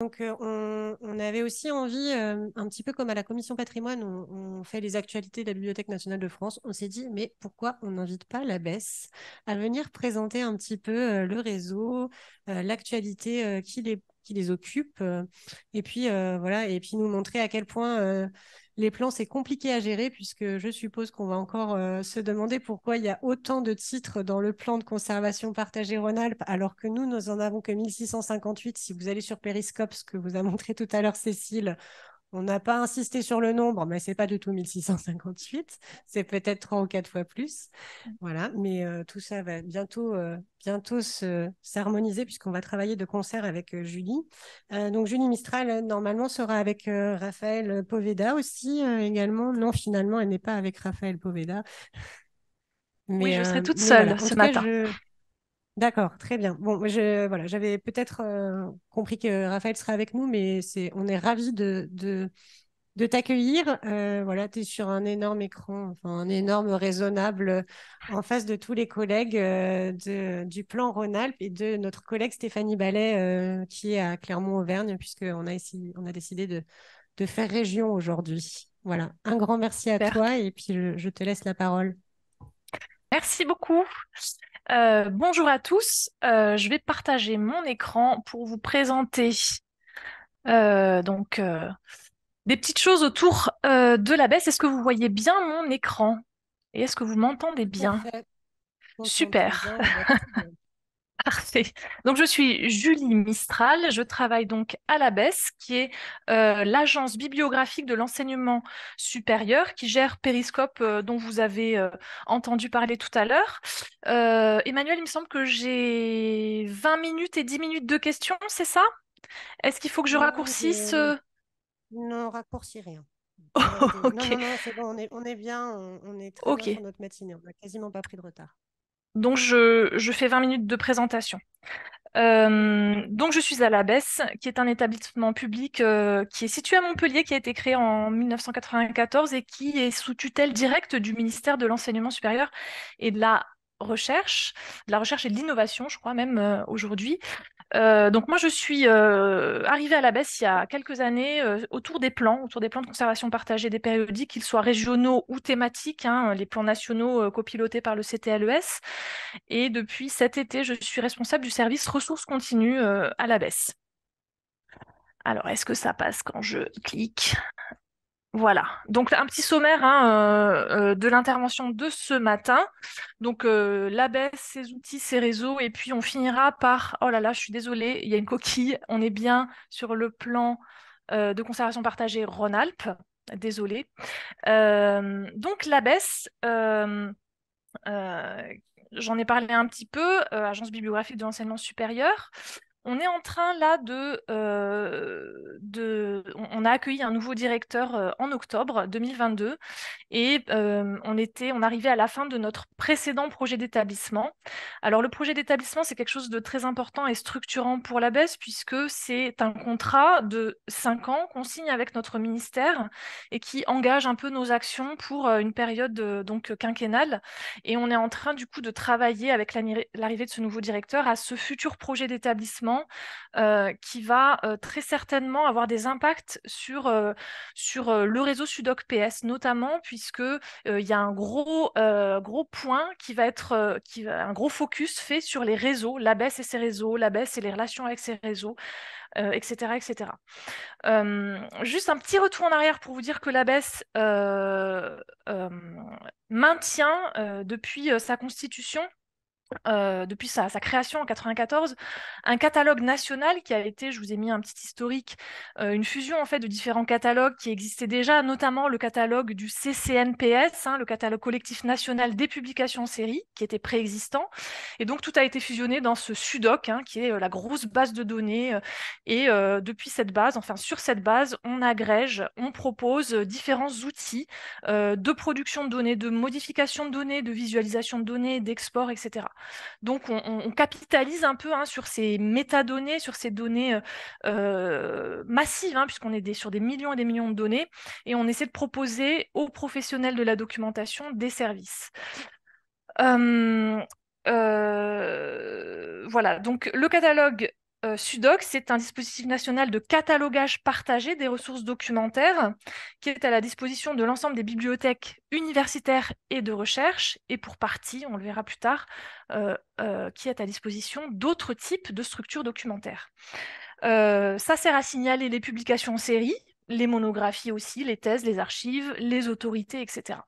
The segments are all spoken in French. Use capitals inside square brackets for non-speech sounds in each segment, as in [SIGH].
Donc, euh, on, avait aussi envie, euh, un petit peu comme à la commission patrimoine, on, fait les actualités de la Bibliothèque nationale de France. On s'est dit, mais pourquoi on n'invite pas la BES à venir présenter un petit peu euh, le réseau, l'actualité qui les, qui, les, occupe, et puis voilà, et puis nous montrer à quel point les plans, c'est compliqué à gérer puisque je suppose qu'on va encore euh, se demander pourquoi il y a autant de titres dans le plan de conservation partagé Rhône-Alpes alors que nous, nous en avons que 1658. Si vous allez sur Periscope, ce que vous a montré tout à l'heure Cécile, on n'a pas insisté sur le nombre, mais c'est pas du tout 1658. C'est peut-être trois ou quatre fois plus. Voilà. Mais euh, tout ça va bientôt, euh, bientôt s'harmoniser puisqu'on va travailler de concert avec euh, Julie. donc Julie Mistral normalement sera avec Raphaël Poveda aussi également. Non, finalement, elle n'est pas avec Raphaël Poveda. Mais, oui, je serai toute seule ce matin. D'accord, très bien. Bon, je, voilà, j'avais peut-être euh, compris que Raphaël serait avec nous, mais c'est, on est ravis de, de, t'accueillir. Euh, voilà, tu es sur un énorme écran, enfin, un énorme raisonnable euh, en face de tous les collègues du plan Rhône-Alpes et de notre collègue Stéphanie Ballet qui est à Clermont-Auvergne, puisqu'on a, ici, on a décidé de, de faire région aujourd'hui. Voilà, un grand merci à toi et puis je, je te laisse la parole. Merci beaucoup. Euh, bonjour à tous, euh, je vais partager mon écran pour vous présenter euh, donc des petites choses autour de la baisse. Est-ce que vous voyez bien mon écran et est-ce que vous m'entendez bien Super. [LAUGHS] Parfait. Donc je suis Julie Mistral, je travaille donc à l'ABES, qui est euh, l'agence bibliographique de l'enseignement supérieur qui gère Périscope euh, dont vous avez euh, entendu parler tout à l'heure. Emmanuel, il me semble que j'ai 20 minutes et 10 minutes de questions, c'est ça Est-ce qu'il faut que je raccourcisse Non, raccourcis rien. [LAUGHS] Non, non, c'est bon, on est, bien, on, est très bien sur notre matinée, on n'a quasiment pas pris de retard. Donc, je, je, fais 20 minutes de présentation. Euh, donc, je suis à la Baisse, qui est un établissement public euh, qui est situé à Montpellier, qui a été créé en 1994 et qui est sous tutelle directe du ministère de l'Enseignement supérieur et de la recherche, de la recherche et de l'innovation, je crois même euh, aujourd'hui. Euh, donc moi je suis euh, arrivée à la baisse il y a quelques années euh, autour des plans, autour des plans de conservation partagée des périodiques, qu'ils soient régionaux ou thématiques, hein, les plans nationaux copilotés par le CTLES. Et depuis cet été, je suis responsable du service ressources continues à la baisse. Alors est-ce que ça passe quand je clique voilà, donc un petit sommaire hein, euh, euh, de l'intervention de ce matin. Donc euh, l'ABES, baisse, ses outils, ses réseaux, et puis on finira par, oh là là, je suis désolée, il y a une coquille, on est bien sur le plan de conservation partagée Rhône-Alpes, désolée. donc l'ABES, j'en ai parlé un petit peu, Agence bibliographique de l'enseignement supérieur on est en train là de, euh, on a accueilli un nouveau directeur euh, en octobre 2022 et euh, on était, on arrivait à la fin de notre précédent projet d'établissement. Alors le projet d'établissement c'est quelque chose de très important et structurant pour la baisse puisque c'est un contrat de 5 ans qu'on signe avec notre ministère et qui engage un peu nos actions pour une période donc quinquennale et on est en train du coup de travailler avec l'arrivée de ce nouveau directeur à ce futur projet d'établissement euh, qui va euh, très certainement avoir des impacts sur, euh, sur le réseau Sudoc PS, notamment puisque il y a un gros, gros point qui va être qui un gros focus fait sur les réseaux, la baisse et ses réseaux, la baisse et les relations avec ses réseaux. etc. etc. juste un petit retour en arrière pour vous dire que la baisse maintient depuis sa constitution euh, depuis sa, création en 94, un catalogue national qui a été, je vous ai mis un petit historique, euh, une fusion en fait de différents catalogues qui existaient déjà, notamment le catalogue du CCNPS, hein, le catalogue collectif national des publications en série, qui était préexistant. Et donc tout a été fusionné dans ce SUDOC, hein, qui est euh, la grosse base de données. Et depuis cette base, enfin sur cette base, on agrège, on propose différents outils de production de données, de modification de données, de visualisation de données, d'export, etc. Donc, on, capitalise un peu hein, sur ces métadonnées, sur ces données euh, euh, massives, hein, puisqu'on est sur des millions et des millions de données, et on essaie de proposer aux professionnels de la documentation des services. Hum, euh, voilà, donc le catalogue euh, SUDOC, c'est un dispositif national de catalogage partagé des ressources documentaires qui est à la disposition de l'ensemble des bibliothèques universitaires et de recherche, et pour partie, on le verra plus tard, euh, euh, qui est à disposition d'autres types de structures documentaires. ça sert à signaler les publications en série, les monographies aussi, les thèses, les archives, les autorités, etc.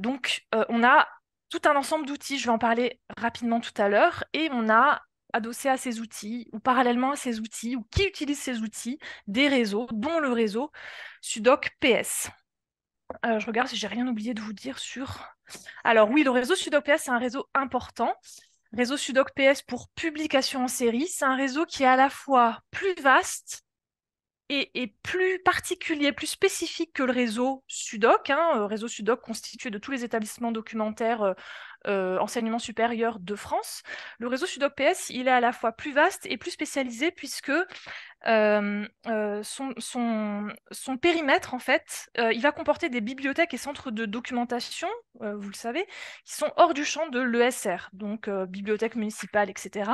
donc, on a tout un ensemble d'outils, je vais en parler rapidement tout à l'heure, et on a adossé à ces outils ou parallèlement à ces outils ou qui utilise ces outils des réseaux, dont le réseau Sudoc PS. Euh, je regarde si j'ai rien oublié de vous dire sur. Alors oui, le réseau Sudoc PS c'est un réseau important. Réseau Sudoc PS pour publication en série, c'est un réseau qui est à la fois plus vaste et plus particulier, plus spécifique que le réseau Sudoc. Hein, euh, réseau Sudoc constitué de tous les établissements documentaires euh, euh, enseignement supérieur de France. Le réseau Sudoc-PS, il est à la fois plus vaste et plus spécialisé puisque son, périmètre, en fait, il va comporter des bibliothèques et centres de documentation, vous le savez, qui sont hors du champ de l'ESR, donc bibliothèque municipale, etc.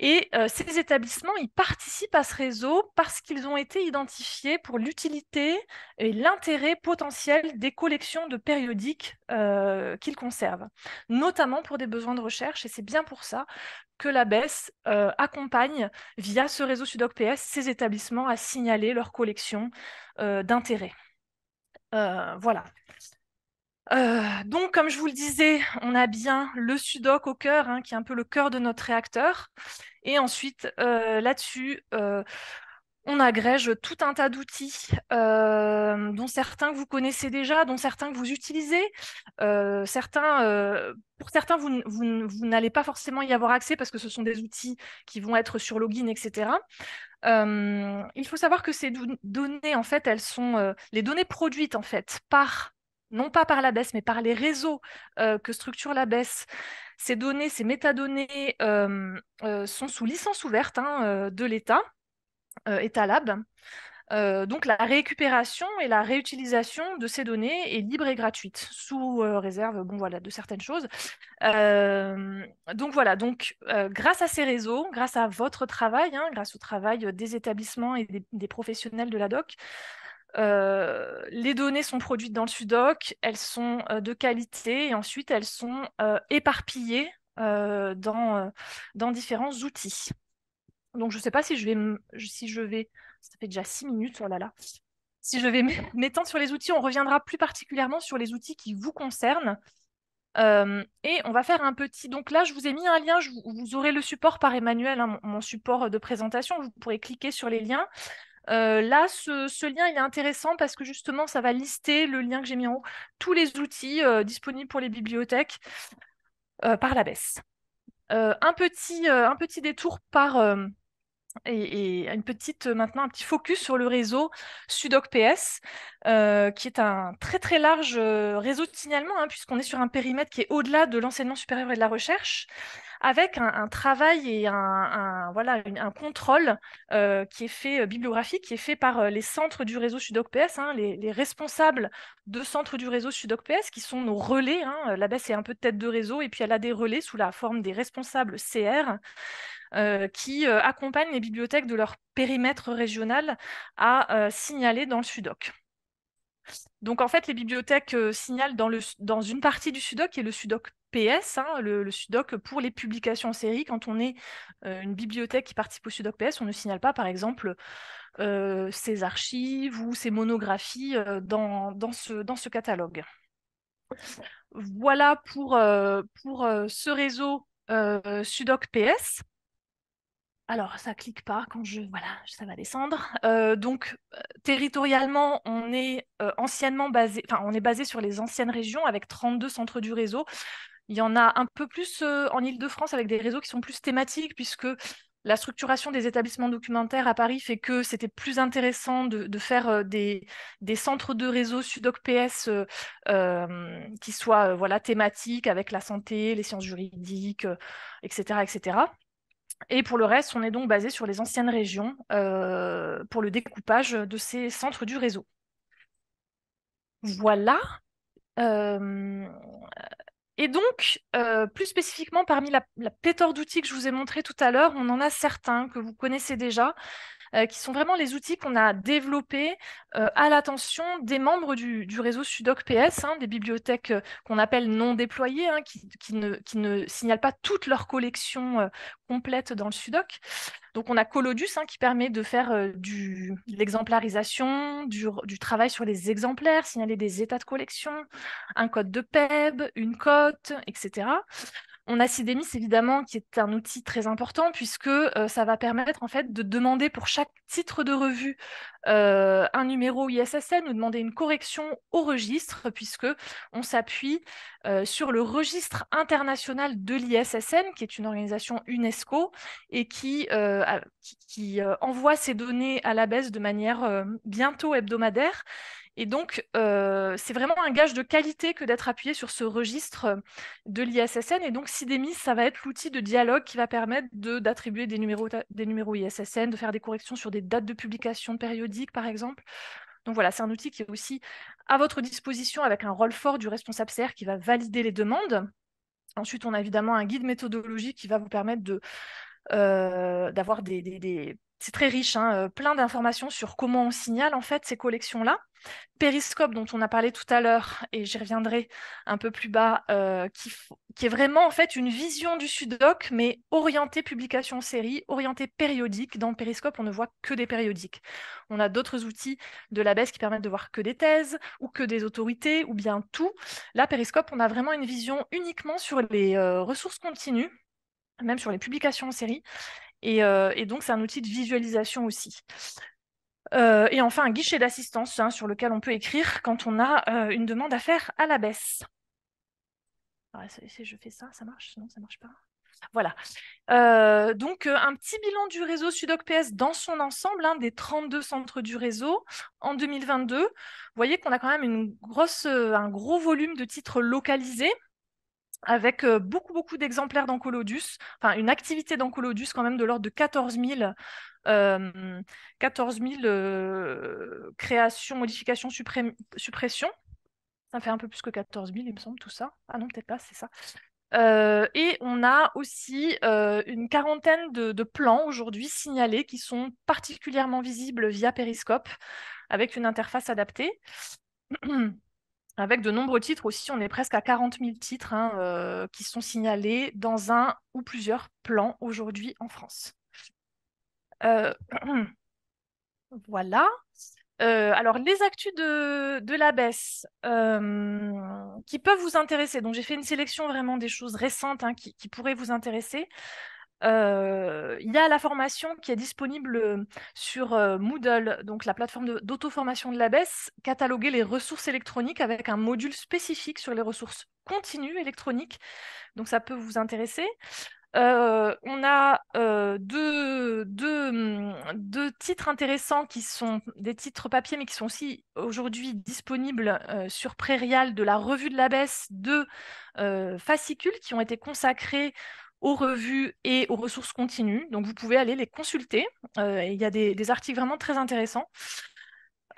Et euh, ces établissements, ils participent à ce réseau parce qu'ils ont été identifiés pour l'utilité et l'intérêt potentiel des collections de périodiques euh, qu'ils conservent, notamment pour des besoins de recherche. Et c'est bien pour ça que la BES euh, accompagne via ce réseau SudocPS, ces établissements à signaler leurs collections d'intérêt. voilà. Euh, donc, comme je vous le disais, on a bien le sudoc au cœur, hein, qui est un peu le cœur de notre réacteur. Et ensuite, euh, là-dessus, euh, on agrège tout un tas d'outils, dont certains que vous connaissez déjà, dont certains que vous utilisez. certains, pour certains, vous, vous, vous n'allez pas forcément y avoir accès parce que ce sont des outils qui vont être sur login, etc. il faut savoir que ces données, en fait, elles sont les données produites en fait par non pas par la baisse, mais par les réseaux euh, que structure la baisse. Ces données, ces métadonnées euh, euh, sont sous licence ouverte hein, de l'État, État Lab. donc la récupération et la réutilisation de ces données est libre et gratuite, sous réserve bon, voilà, de certaines choses. donc voilà, donc, grâce à ces réseaux, grâce à votre travail, hein, grâce au travail des établissements et des professionnels de la DOC, euh, les données sont produites dans le Sudoc, elles sont euh, de qualité et ensuite elles sont euh, éparpillées dans, dans, différents outils. Donc je ne sais pas si je vais, si je vais, ça fait déjà six minutes, oh là là. Si je vais m'étendre sur les outils, on reviendra plus particulièrement sur les outils qui vous concernent. et on va faire un petit. Donc là, je vous ai mis un lien. vous, aurez le support par Emmanuel, hein, mon support de présentation. Vous pourrez cliquer sur les liens. Euh, là, ce, lien, il est intéressant parce que justement, ça va lister le lien que j'ai mis en haut, tous les outils euh, disponibles pour les bibliothèques euh, par la baisse. Un petit, un, petit, détour par et, une petite euh, maintenant un petit focus sur le réseau Sudoc PS, euh, qui est un très très large euh, réseau de signalement, hein, puisqu'on est sur un périmètre qui est au-delà de l'enseignement supérieur et de la recherche, avec un, travail et un, voilà un contrôle qui est fait bibliographique, qui est fait par les centres du réseau Sudoc PS, hein, les, responsables de centres du réseau Sudoc PS, qui sont nos relais. Hein. la baisse est un peu de tête de réseau, et puis elle a des relais sous la forme des responsables CR euh, qui euh, accompagnent les bibliothèques de leur périmètre régional à euh, signaler dans le SUDOC. Donc en fait, les bibliothèques signalent dans, une partie du SUDOC, qui est le SUDOC PS, hein, le, SUDOC pour les publications en série. Quand on est une bibliothèque qui participe au SUDOC PS, on ne signale pas, par exemple, ses archives ou ses monographies dans, dans, ce, catalogue. Voilà pour, pour ce réseau SUDOC PS alors, ça clique pas quand je voilà, ça va descendre. Euh, donc, euh, territorialement, on est euh, anciennement basé, enfin, on est basé sur les anciennes régions avec 32 centres du réseau. Il y en a un peu plus en ile de france avec des réseaux qui sont plus thématiques puisque la structuration des établissements documentaires à Paris fait que c'était plus intéressant de, faire des, centres de réseau Sudoc PS qui soient voilà, thématiques avec la santé, les sciences juridiques, etc. etc. Et pour le reste, on est donc basé sur les anciennes régions euh, pour le découpage de ces centres du réseau. Voilà. Euh, et donc, euh, plus spécifiquement, parmi la, la pléthore d'outils que je vous ai montré tout à l'heure, on en a certains que vous connaissez déjà. Euh, qui sont vraiment les outils qu'on a développés euh, à l'attention des membres du, réseau Sudoc PS, hein, des bibliothèques euh, qu'on appelle non déployées, hein, qui, ne, signalent pas toute leur collection complète dans le Sudoc. Donc on a Colodus hein, qui permet de faire du, de l'exemplarisation, du, du, travail sur les exemplaires, signaler des états de collection, un code de PEB, une cote, etc. On a Sidemis évidemment qui est un outil très important puisque euh, ça va permettre en fait de demander pour chaque titre de revue euh, un numéro ISSN ou demander une correction au registre puisque on s'appuie euh, sur le registre international de l'ISSN qui est une organisation UNESCO et qui, envoie ses données à la baisse de manière bientôt hebdomadaire et donc, euh, c'est vraiment un gage de qualité que d'être appuyé sur ce registre euh, de l'ISSN. Et donc, Sidémis, ça va être l'outil de dialogue qui va permettre d'attribuer des, numéros, des numéros ISSN, de faire des corrections sur des dates de publication périodiques, par exemple. Donc voilà, c'est un outil qui est aussi à votre disposition avec un rôle fort du responsable CR qui va valider les demandes. Ensuite, on a évidemment un guide méthodologique qui va vous permettre de, euh, d'avoir des, c'est très riche, hein, euh, plein d'informations sur comment on signale en fait ces collections-là. Periscope, dont on a parlé tout à l'heure, et j'y reviendrai un peu plus bas, euh, qui, est vraiment en fait une vision du Sudoc, mais orientée publication en série, orientée périodique. Dans Periscope, on ne voit que des périodiques. On a d'autres outils de la baisse qui permettent de voir que des thèses, ou que des autorités, ou bien tout. Là, Periscope, on a vraiment une vision uniquement sur les euh, ressources continues, même sur les publications en série. Euh, et, donc, c'est un outil de visualisation aussi. Euh, et enfin, un guichet d'assistance hein, sur lequel on peut écrire quand on a euh, une demande à faire à la baisse. Ah, je fais ça, ça marche Non, ça marche pas. Voilà. donc, un petit bilan du réseau Sudoc PS dans son ensemble, hein, des 32 centres du réseau en 2022. Vous voyez qu'on a quand même une grosse, un gros volume de titres localisés avec euh, beaucoup, beaucoup d'exemplaires d'Encolodus, enfin une activité d'Encolodus quand même de l'ordre de 14 000, euh, euh, créations, modifications, suppressions. Ça fait un peu plus que 14 000, il me semble, tout ça. Ah non, peut-être pas, c'est ça. et on a aussi une quarantaine de, de plans aujourd'hui signalés qui sont particulièrement visibles via Periscope avec une interface adaptée. [CLEARS THROAT] avec de nombreux titres aussi. On est presque à 40 000 titres hein, euh, qui sont signalés dans un ou plusieurs plans aujourd'hui en France. Euh, [CLEARS THROAT] voilà. Euh, alors, les actus de, la baisse qui peuvent vous intéresser. Donc, j'ai fait une sélection vraiment des choses récentes hein, qui, pourraient vous intéresser il y a la formation qui est disponible sur Moodle, donc la plateforme d'auto-formation de, la baisse, cataloguer les ressources électroniques avec un module spécifique sur les ressources continues électroniques. Donc ça peut vous intéresser. on a mmh, deux, titres intéressants qui sont des titres papier, mais qui sont aussi aujourd'hui disponibles sur Prairial de la revue de la baisse, deux fascicules qui ont été consacrés aux revues et aux ressources continues. Donc vous pouvez aller les consulter. Euh, il y a des, articles vraiment très intéressants,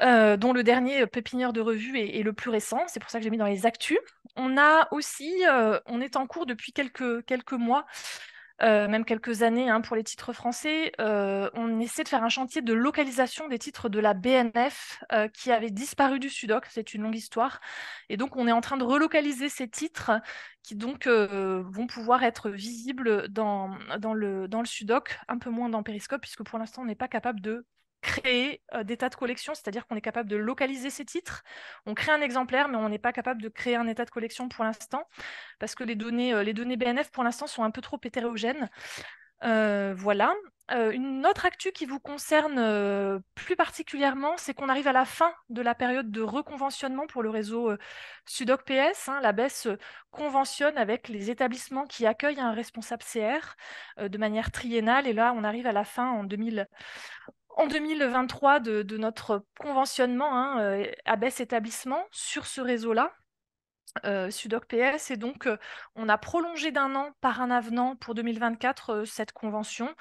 euh, dont le dernier euh, pépinière de revue est, le plus récent. C'est pour ça que j'ai mis dans les actus. On a aussi, on est en cours depuis quelques, quelques mois, euh, même quelques années hein, pour les titres français, euh, on essaie de faire un chantier de localisation des titres de la BNF euh, qui avait disparu du Sudoc. C'est une longue histoire. Et donc, on est en train de relocaliser ces titres qui donc vont pouvoir être visibles dans, dans, le, dans le Sudoc, un peu moins dans Periscope, puisque pour l'instant, on n'est pas capable de créer des tas de collection, c'est-à-dire qu'on est capable de localiser ces titres. On crée un exemplaire, mais on n'est pas capable de créer un état de collection pour l'instant, parce que les données, les données BNF pour l'instant sont un peu trop hétérogènes. voilà. une autre actu qui vous concerne plus particulièrement, c'est qu'on arrive à la fin de la période de reconventionnement pour le réseau Sudoc PS. Hein. la baisse conventionne avec les établissements qui accueillent un responsable CR de manière triennale. Et là, on arrive à la fin en, 2000, en 2023 de, notre conventionnement à hein, euh, baisse établissement sur ce réseau-là. Euh, Sudoc PS et donc euh, on a prolongé d'un an par un avenant pour 2024 cette convention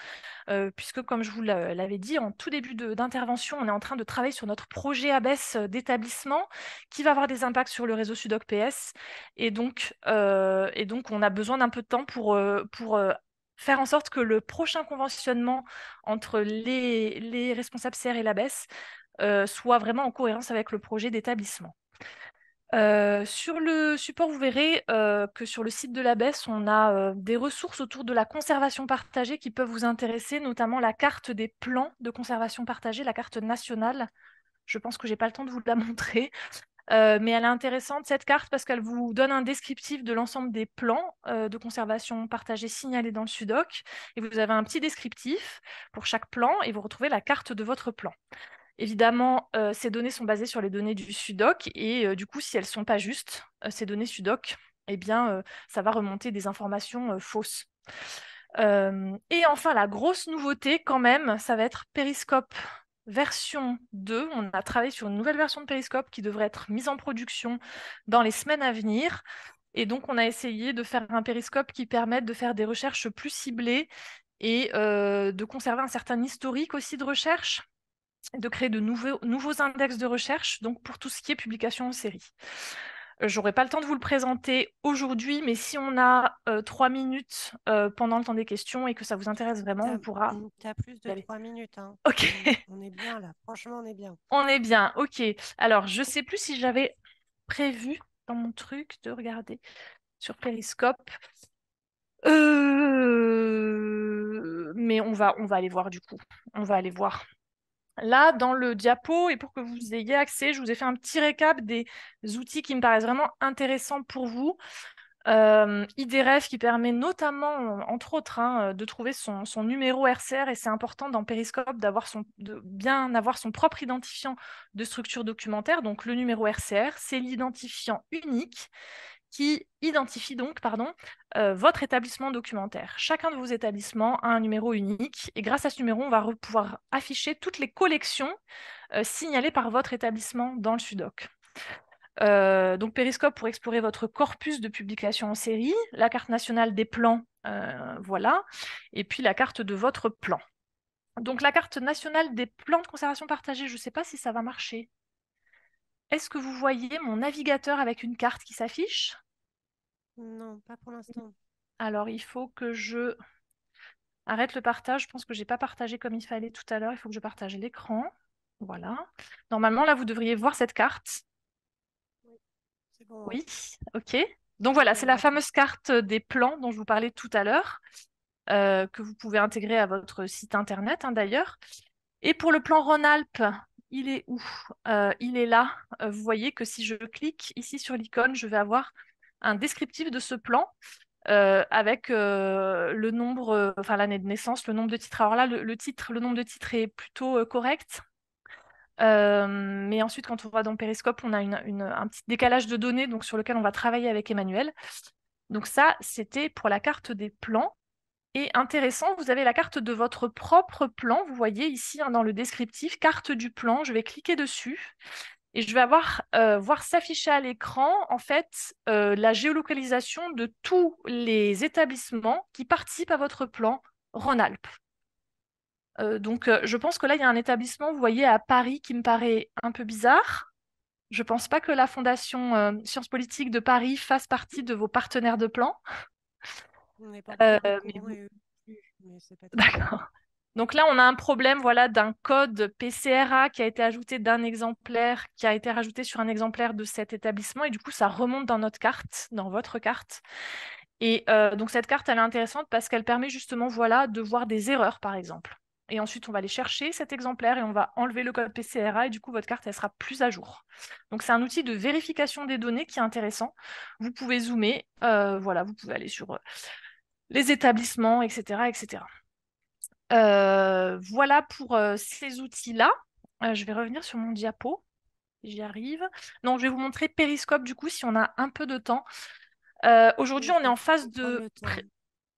puisque comme je vous l'avais dit en tout début d'intervention on est en train de travailler sur notre projet baisse d'établissement qui va avoir des impacts sur le réseau Sudoc PS et donc, et donc on a besoin d'un peu de temps pour, pour faire en sorte que le prochain conventionnement entre les, responsables CR et la e euh, soit vraiment en cohérence avec le projet d'établissement. Euh, sur le support, vous verrez euh, que sur le site de la e on a des ressources autour de la conservation partagée qui peuvent vous intéresser, notamment la carte des plans de conservation partagée, la carte nationale. Je pense que je n'ai pas le temps de vous la [LAUGHS] montrer, euh, mais elle est intéressante, cette carte, parce qu'elle vous donne un descriptif de l'ensemble des plans euh, de conservation partagés signalés dans le SUDOC. Et vous avez un petit descriptif pour chaque plan et vous retrouvez la carte de votre plan. Évidemment, euh, ces données sont basées sur les données du SUDOC et du coup, si elles ne sont pas justes, ces données SUDOC, eh bien, ça va remonter des informations fausses. et enfin, la grosse nouveauté quand même, ça va être Periscope version 2. On a travaillé sur une nouvelle version de Periscope qui devrait être mise en production dans les semaines à venir. Et donc, on a essayé de faire un périscope qui permette de faire des recherches plus ciblées et euh, de conserver un certain historique aussi de recherche, de créer de nouveaux, nouveaux index de recherche, donc pour tout ce qui est publication en série. J'aurai pas le temps de vous le présenter aujourd'hui, mais si on a euh, trois minutes euh, pendant le temps des questions et que ça vous intéresse vraiment, on pourra. Tu plus de trois minutes. Hein. [LAUGHS] Ok. On est bien là. Franchement, on est bien. On est bien. Ok. Alors, je sais plus si j'avais prévu dans mon truc de regarder sur Periscope. Euh, mais on va, on va aller voir du coup. On va aller voir. Là, dans le diapo, et pour que vous ayez accès, je vous ai fait un petit récap des outils qui me paraissent vraiment intéressants pour vous. Euh, IDRF qui permet notamment, entre autres, hein, euh, de trouver son, numéro RCR et c'est important dans Periscope d'avoir son, de bien avoir son propre identifiant de structure documentaire, donc le numéro RCR, c'est l'identifiant unique qui identifie donc pardon, euh, votre établissement documentaire. Chacun de vos établissements a un numéro unique et grâce à ce numéro, on va pouvoir afficher toutes les collections euh, signalées par votre établissement dans le SUDOC. Euh, donc Périscope pour explorer votre corpus de publication en série, la carte nationale des plans, voilà, et puis la carte de votre plan. Donc la carte nationale des plans de conservation partagée, je ne sais pas si ça va marcher. Est-ce que vous voyez mon navigateur avec une carte qui s'affiche Non, pas pour l'instant. Alors, il faut que je arrête le partage. Je pense que je n'ai pas partagé comme il fallait tout à l'heure. Il faut que je partage l'écran. Voilà. Normalement, là, vous devriez voir cette carte. Oui, bon. oui. ok. Donc voilà, c'est la fameuse carte des plans dont je vous parlais tout à l'heure, euh, que vous pouvez intégrer à votre site internet hein, d'ailleurs. Et pour le plan Rhône-Alpes, il est où euh, Il est là. Euh, vous voyez que si je clique ici sur l'icône, je vais avoir un descriptif de ce plan euh, avec le nombre, enfin l'année de naissance, le nombre de titres. Alors là, le, titre, le nombre de titres est plutôt correct. mais ensuite, quand on va dans périscope, on a un petit décalage de données donc, sur lequel on va travailler avec Emmanuel. Donc ça, c'était pour la carte des plans. Et intéressant, vous avez la carte de votre propre plan. Vous voyez ici hein, dans le descriptif, carte du plan. Je vais cliquer dessus et je vais avoir euh, voir s'afficher à l'écran en fait euh, la géolocalisation de tous les établissements qui participent à votre plan Rhône-Alpes. Euh, donc, je pense que là, il y a un établissement, vous voyez, à Paris qui me paraît un peu bizarre. Je ne pense pas que la Fondation Sciences Politiques de Paris fasse partie de vos partenaires de plan. Euh, D'accord. Donc là, on a un problème voilà, d'un code PCRA qui a été ajouté d'un exemplaire, qui a été rajouté sur un exemplaire de cet établissement, et du coup, ça remonte dans notre carte, dans votre carte. Et euh, donc cette carte, elle est intéressante parce qu'elle permet justement voilà, de voir des erreurs, par exemple. Et ensuite, on va aller chercher cet exemplaire et on va enlever le code PCRA et du coup, votre carte, elle sera plus à jour. Donc, c'est un outil de vérification des données qui est intéressant. Vous pouvez zoomer, euh, voilà, vous pouvez aller sur les établissements, etc. etc. Euh, voilà pour euh, ces outils-là. Euh, je vais revenir sur mon diapo. J'y arrive. Non, je vais vous montrer Periscope du coup si on a un peu de temps. Aujourd'hui, on est en phase de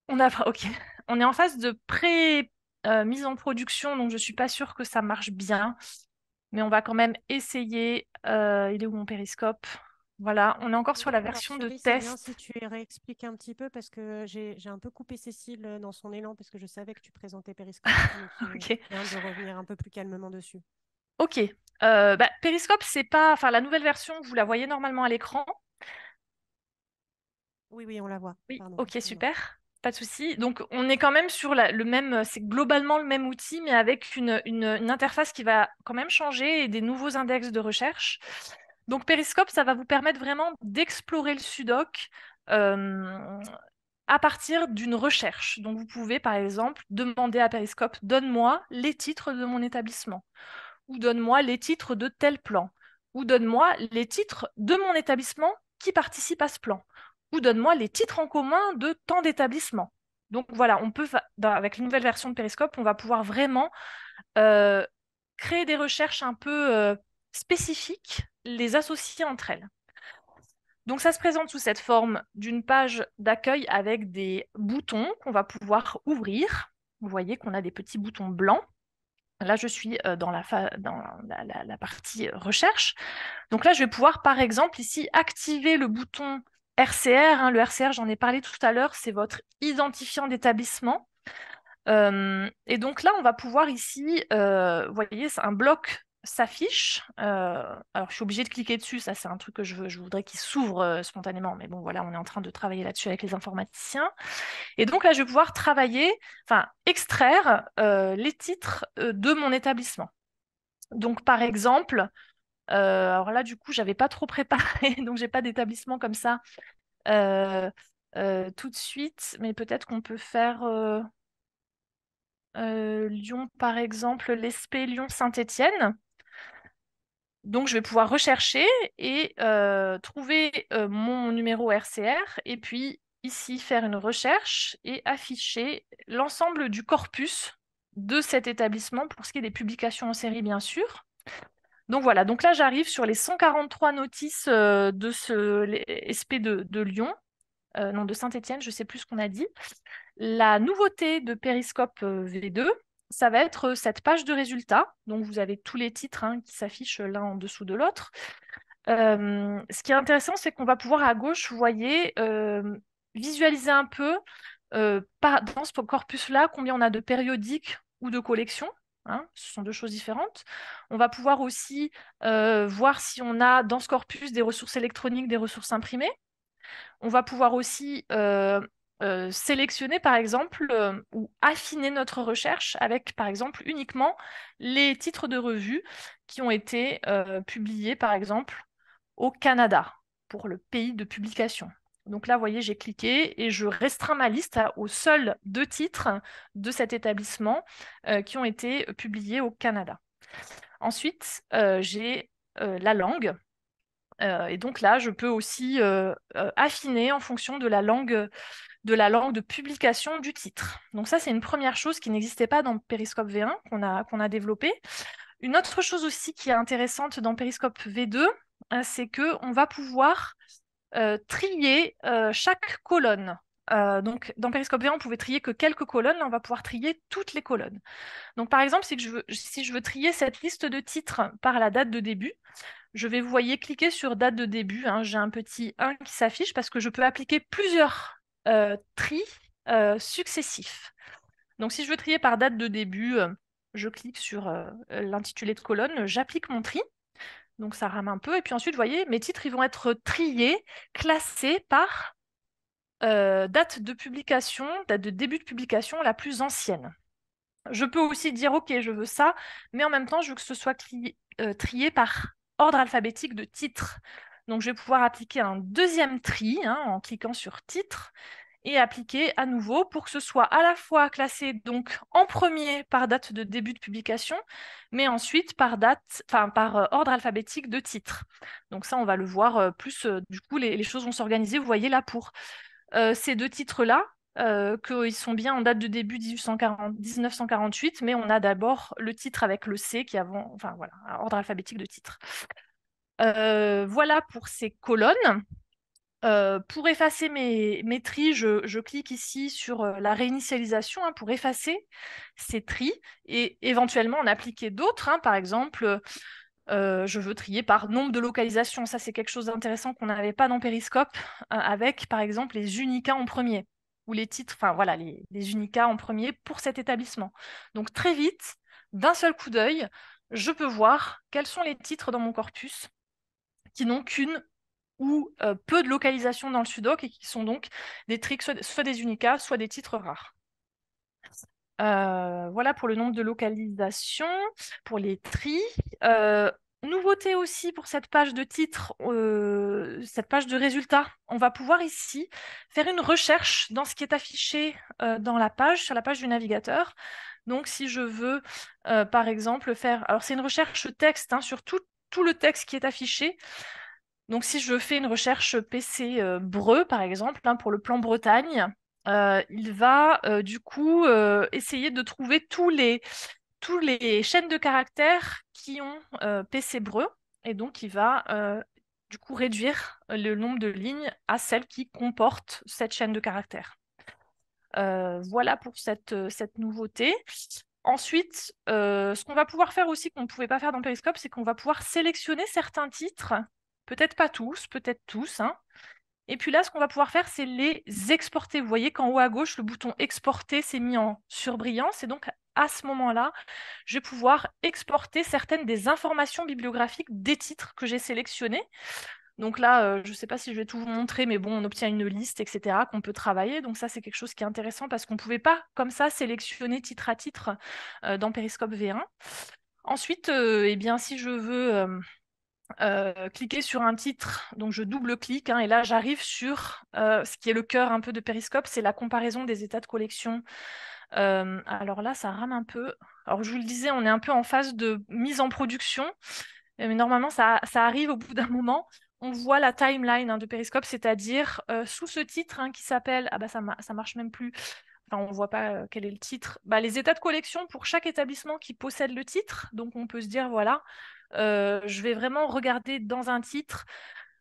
on a [LAUGHS] ok. On est en phase de pré mise en production, donc je ne suis pas sûre que ça marche bien, mais on va quand même essayer. il est où mon Periscope voilà, on est encore sur la version de test. si tu réexpliques un petit peu, parce que j'ai un peu coupé Cécile euh, dans son élan, parce que je savais que tu présentais Periscope. [LAUGHS] Ok. de revenir un peu plus calmement dessus. Ok. Euh, bah, Periscope, c'est pas. Enfin, la nouvelle version, vous la voyez normalement à l'écran. Oui, oui, on la voit. ok, super. Pas de souci. Donc, on est quand même sur le même, c'est globalement le même outil, mais avec une, une, interface qui va quand même changer et des nouveaux index de recherche. Donc Periscope, ça va vous permettre vraiment d'explorer le Sudoc euh, à partir d'une recherche. Donc vous pouvez par exemple demander à Periscope donne-moi les titres de mon établissement ou donne-moi les titres de tel plan ou donne-moi les titres de mon établissement qui participe à ce plan ou donne-moi les titres en commun de tant d'établissements. Donc voilà, on peut avec la nouvelle version de Periscope, on va pouvoir vraiment euh, créer des recherches un peu euh, spécifiques les associer entre elles. Donc ça se présente sous cette forme d'une page d'accueil avec des boutons qu'on va pouvoir ouvrir. Vous voyez qu'on a des petits boutons blancs. Là, je suis euh, dans, la, partie euh, recherche. Donc là, je vais pouvoir, par exemple, ici, activer le bouton RCR. Hein, le RCR, j'en ai parlé tout à l'heure, c'est votre identifiant d'établissement. Euh, et donc là, on va pouvoir ici, vous voyez, c'est un bloc s'affiche. Euh, alors, je suis obligée de cliquer dessus, ça c'est un truc que je, je voudrais qu'il s'ouvre euh, spontanément, mais bon, voilà, on est en train de travailler là-dessus avec les informaticiens. Et donc là, je vais pouvoir travailler, enfin, extraire euh, les titres de mon établissement. Donc, par exemple, alors là, du coup, j'avais pas trop préparé, [LAUGHS] donc j'ai pas d'établissement comme ça tout de suite, mais peut-être qu'on peut faire. Lyon, par exemple, l'ESP Lyon-Saint-Étienne. Donc, je vais pouvoir rechercher et euh, trouver euh, mon numéro RCR et puis ici faire une recherche et afficher l'ensemble du corpus de cet établissement pour ce qui est des publications en série, bien sûr. Donc voilà, donc là j'arrive sur les 143 notices euh, de ce SP de, de Lyon, non de Saint-Étienne, je ne sais plus ce qu'on a dit. La nouveauté de Periscope V2, ça va être euh, cette page de résultats. Donc, vous avez tous les titres hein, qui s'affichent l'un en dessous de l'autre. Euh, ce qui est intéressant, c'est qu'on va pouvoir à gauche, vous voyez, euh, visualiser un peu dans ce corpus-là combien on a de périodiques ou de collections. Hein. ce sont deux choses différentes. On va pouvoir aussi voir si on a dans ce corpus des ressources électroniques, des ressources imprimées. On va pouvoir aussi euh, sélectionner par exemple euh, ou affiner notre recherche avec par exemple uniquement les titres de revues qui ont été euh, publiés par exemple au Canada pour le pays de publication. Donc là, vous voyez, j'ai cliqué et je restreins ma liste aux seuls deux titres de cet établissement qui ont été publiés au Canada. Ensuite, j'ai la langue et donc là, je peux aussi affiner en fonction de la langue de la langue de publication du titre. Donc ça, c'est une première chose qui n'existait pas dans Periscope V1 qu'on a, qu'on a développée. Une autre chose aussi qui est intéressante dans Periscope V2, euh, c'est qu'on va pouvoir euh, trier euh, chaque colonne. donc, dans Periscope V, 1 on pouvait trier que quelques colonnes. on va pouvoir trier toutes les colonnes. Donc, par exemple, si je veux, si je veux trier cette liste de titres par la date de début, je vais, vous voyez, cliquer sur date de début. Hein. J'ai un petit 1 qui s'affiche parce que je peux appliquer plusieurs euh, tri euh, successif. Donc si je veux trier par date de début, euh, je clique sur l'intitulé de colonne, j'applique mon tri. Donc ça rame un peu. Et puis ensuite, vous voyez, mes titres ils vont être triés, classés par date de publication, date de début de publication la plus ancienne. Je peux aussi dire, OK, je veux ça, mais en même temps, je veux que ce soit trié, trié par ordre alphabétique de titres. Donc, je vais pouvoir appliquer un deuxième tri hein, en cliquant sur titre et appliquer à nouveau pour que ce soit à la fois classé donc en premier par date de début de publication, mais ensuite par date, enfin par euh, ordre alphabétique de titre. Donc ça, on va le voir euh, plus. Euh, du coup, les, choses vont s'organiser. Vous voyez là pour ces deux titres-là, qu'ils sont bien en date de début 1948, mais on a d'abord le titre avec le C qui avant, enfin voilà, ordre alphabétique de titre. Euh, voilà pour ces colonnes. Euh, pour effacer mes, tris, je, clique ici sur euh, la réinitialisation hein, pour effacer ces tris et éventuellement en appliquer d'autres. Hein. par exemple, je veux trier par nombre de localisations. Ça, c'est quelque chose d'intéressant qu'on n'avait pas dans Periscope avec, par exemple, les unicas en premier ou les titres, enfin voilà, les, les unicas en premier pour cet établissement. Donc très vite, d'un seul coup d'œil, je peux voir quels sont les titres dans mon corpus qui n'ont qu'une ou euh, peu de localisation dans le sudoc et qui sont donc des tricks, soit, des unicas, soit des titres rares. Euh, voilà pour le nombre de localisations, pour les tris. Euh, nouveauté aussi pour cette page de titres, cette page de résultats, on va pouvoir ici faire une recherche dans ce qui est affiché dans la page, sur la page du navigateur. Donc si je veux, par exemple, faire... Alors c'est une recherche texte hein, sur tout, tout le texte qui est affiché. Donc si je fais une recherche PC euh, Breu, par exemple, hein, pour le plan Bretagne, euh, il va euh, du coup essayer de trouver tous les, tous les chaînes de caractères qui ont PC Breu. Et donc il va du coup réduire le nombre de lignes à celles qui comportent cette chaîne de caractères. voilà pour cette, cette nouveauté. Ensuite, euh, ce qu'on va pouvoir faire aussi, qu'on ne pouvait pas faire dans Periscope, c'est qu'on va pouvoir sélectionner certains titres, peut-être pas tous, peut-être tous. Hein. Et puis là, ce qu'on va pouvoir faire, c'est les exporter. Vous voyez qu'en haut à gauche, le bouton exporter s'est mis en surbrillance. Et donc, à ce moment-là, je vais pouvoir exporter certaines des informations bibliographiques des titres que j'ai sélectionnés. Donc là, euh, je ne sais pas si je vais tout vous montrer, mais bon, on obtient une liste, etc., qu'on peut travailler. Donc ça, c'est quelque chose qui est intéressant parce qu'on ne pouvait pas, comme ça, sélectionner titre à titre euh, dans Periscope V1. Ensuite, euh, eh bien, si je veux... cliquer sur un titre, donc je double-clique, hein, et là j'arrive sur ce qui est le cœur un peu de Periscope, c'est la comparaison des états de collection. alors là, ça rame un peu. Alors je vous le disais, on est un peu en phase de mise en production, mais normalement ça arrive au bout d'un moment on voit la timeline hein, de Periscope, c'est-à-dire euh, sous ce titre hein, qui s'appelle Ah bah ça, marche même plus. Enfin, on ne voit pas euh, quel est le titre. Bah, les états de collection pour chaque établissement qui possède le titre. Donc on peut se dire voilà, euh, je vais vraiment regarder dans un titre.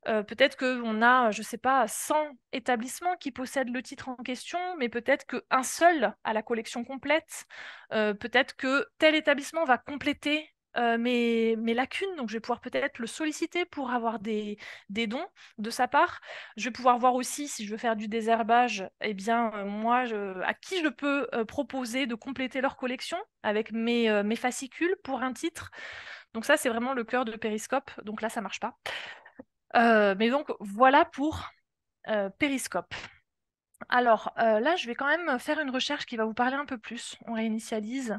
peut-être qu'on a, je ne sais pas, 100 établissements qui possèdent le titre en question, mais peut-être qu'un seul a la collection complète. peut-être que tel établissement va compléter mes, lacunes, donc je vais pouvoir peut-être le solliciter pour avoir des, des, dons de sa part. Je vais pouvoir voir aussi si je veux faire du désherbage, et eh bien moi, à qui je peux proposer de compléter leur collection avec mes, fascicules pour un titre. Donc ça, c'est vraiment le cœur de Periscope. Donc là, ça marche pas. mais donc voilà pour Periscope. Alors là, je vais quand même faire une recherche qui va vous parler un peu plus. On réinitialise.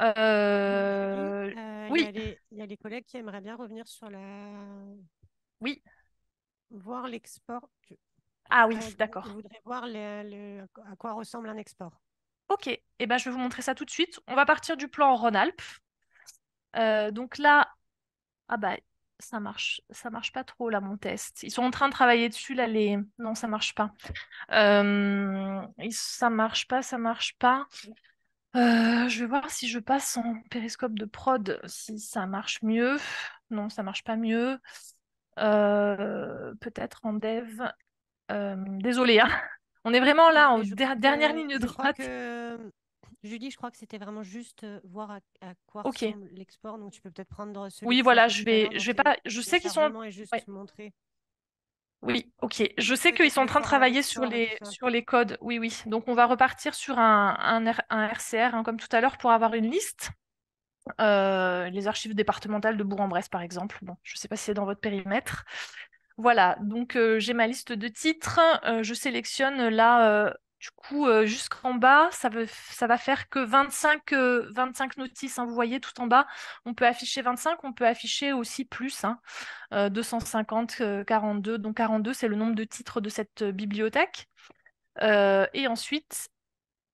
Euh, oui. Euh, il y, a les collègues qui aimeraient bien revenir sur la. Oui. Voir l'export. Ah oui, euh, d'accord. Je voudrais voir à quoi ressemble un export. Ok, et eh ben, je vais vous montrer ça tout de suite. On va partir du plan Rhône-Alpes. donc là, ah bah ça marche, ça marche pas trop là mon test. Ils sont en train de travailler dessus là les. Non, ça marche pas. Ça marche pas, ça marche pas. Euh, je vais voir si je passe en périscope de prod, si ça marche mieux. Non, ça marche pas mieux. Euh, peut-être en dev. Euh, désolée, hein. on est vraiment là en dernière ligne droite. Je Julie, je crois que c'était vraiment juste voir à, quoi ressemble l'export, donc tu peux peut-être prendre celui. Oui, voilà, je vais, je vais pas, je sais qu'ils sont. Oui, ok. Je sais qu'ils sont en train de euh, travailler sur les, sur les codes. Oui, oui. Donc, on va repartir sur un, un, RCR, hein, comme tout à l'heure, pour avoir une liste. Euh, les archives départementales de Bourg-en-Bresse, par exemple. Bon, je ne sais pas si c'est dans votre périmètre. Voilà, donc euh, j'ai ma liste de titres. je sélectionne là du coup, euh, jusqu'en bas, ça, va faire que 25, euh, notices. Hein, vous voyez, tout en bas, on peut afficher 25, on peut afficher aussi plus, 250, hein, 42. Euh, donc 42, c'est le nombre de titres de cette bibliothèque. et ensuite,